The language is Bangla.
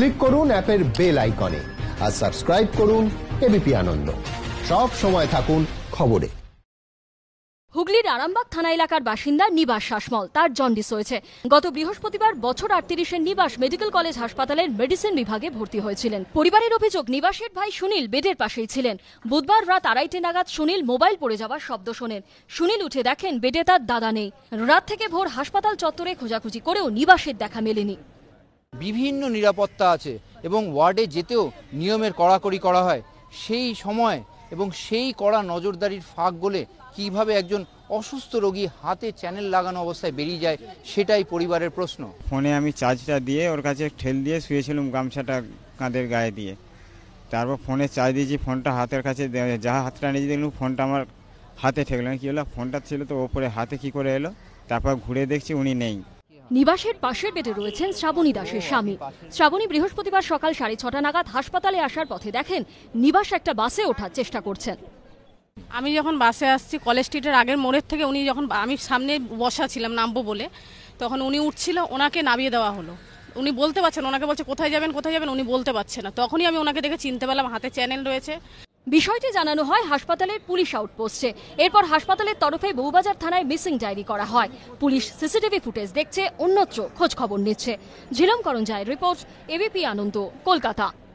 ক্লিক করুন অ্যাপের বেল আইকনে আর সাবস্ক্রাইব করুন এবিপি আনন্দ সব সময় থাকুন খবরে হুগলির আরামবাগ থানা এলাকার বাসিন্দা নিবাস শাসমল তার জন্ডিস হয়েছে গত বৃহস্পতিবার বছর আটত্রিশের নিবাস মেডিকেল কলেজ হাসপাতালের মেডিসিন বিভাগে ভর্তি হয়েছিলেন পরিবারের অভিযোগ নিবাসের ভাই সুনীল বেডের পাশেই ছিলেন বুধবার রাত আড়াইটে নাগাদ সুনীল মোবাইল পড়ে যাওয়ার শব্দ শোনেন সুনীল উঠে দেখেন বেডে তার দাদা নেই রাত থেকে ভোর হাসপাতাল চত্বরে খোঁজাখুঁজি করেও নিবাসের দেখা মেলেনি বিভিন্ন নিরাপত্তা আছে এবং ওয়ার্ডে যেতেও নিয়মের কড়াকড়ি করা হয় সেই সময় এবং সেই কড়া নজরদারির ফাঁক গোলে কিভাবে একজন অসুস্থ রোগী হাতে চ্যানেল লাগানো অবস্থায় বেরিয়ে যায় সেটাই পরিবারের প্রশ্ন ফোনে আমি চার্জটা দিয়ে ওর কাছে ঠেল দিয়ে শুয়েছিলাম গামছাটা কাঁধের গায়ে দিয়ে তারপর ফোনে চার্জ দিয়েছি ফোনটা হাতের কাছে যা হাতটা নিয়ে দেখলাম ফোনটা আমার হাতে ঠেকলাম কী হলো ফোনটা ছিল তো ওপরে হাতে কি করে এলো তারপর ঘুরে দেখছি উনি নেই নিবাসের পাশের বেডে রয়েছেন শ্রাবণী দাসের স্বামী শ্রাবণী বৃহস্পতিবার সকাল সাড়ে ছটা নাগাদ হাসপাতালে আসার পথে দেখেন নিবাস একটা বাসে ওঠার চেষ্টা করছেন আমি যখন বাসে আসছি কলেজ স্ট্রিটের আগের মোড়ের থেকে উনি যখন আমি সামনে বসা ছিলাম নামবো বলে তখন উনি উঠছিল ওনাকে নামিয়ে দেওয়া হলো উনি বলতে পারছেন ওনাকে বলছে কোথায় যাবেন কোথায় যাবেন উনি বলতে পারছে না তখনই আমি ওনাকে দেখে চিনতে পারলাম হাতে চ্যানেল রয়েছে বিষয়টি জানানো হয় হাসপাতালের পুলিশ আউটপোস্টে এরপর হাসপাতালের তরফে বউবাজার থানায় মিসিং ডায়েরি করা হয় পুলিশ সিসিটিভি ফুটেজ দেখছে অন্যত্র খোঁজ খবর নিচ্ছে ঝিলম জায়ের রিপোর্ট এবিপি আনন্দ কলকাতা